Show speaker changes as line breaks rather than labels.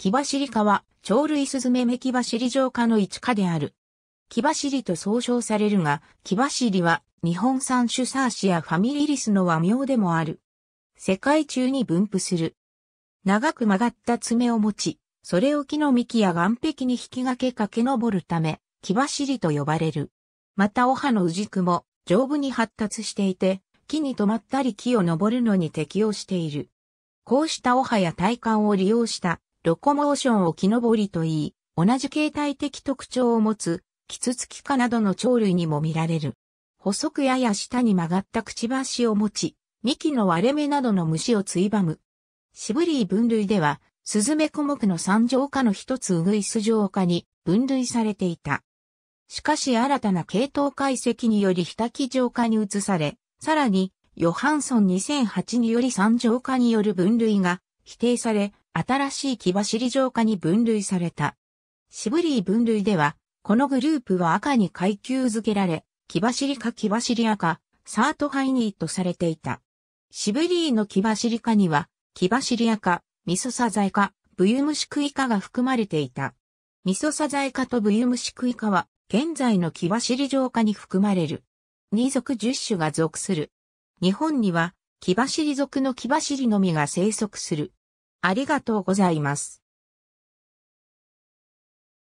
木走科は、鳥類スズメメキバシリ上科の一科である。木走と総称されるが、木走は、日本産種サーシアファミリリスの和名でもある。世界中に分布する。長く曲がった爪を持ち、それを木の幹や岩壁に引き掛け駆け上るため、木走と呼ばれる。また、お葉のじくも、丈夫に発達していて、木に止まったり木を登るのに適応している。こうしたお葉や体幹を利用したロコモーションを木登りといい、同じ形態的特徴を持つ、キツツキ科などの鳥類にも見られる。細くやや下に曲がったくちばしを持ち、幹の割れ目などの虫をついばむ。シブリー分類では、スズメコ目の三条科の一つウグイス条科に分類されていた。しかし新たな系統解析によりヒタキ条科に移され、さらに、ヨハンソン2008により三条科による分類が否定され、新しい木走浄化に分類された。シブリー分類では、このグループは赤に階級付けられ、木走りか木走り赤、サートハイニーとされていた。シブリーの木走りかには、木走り赤、ミソサザイカ、ブユムシクイカが含まれていた。ミソサザイカとブユムシクイカは、現在の木走り浄化に含まれる。二1十種が属する。日本には、木走り族の木走りのみが生息する。ありがとうございます。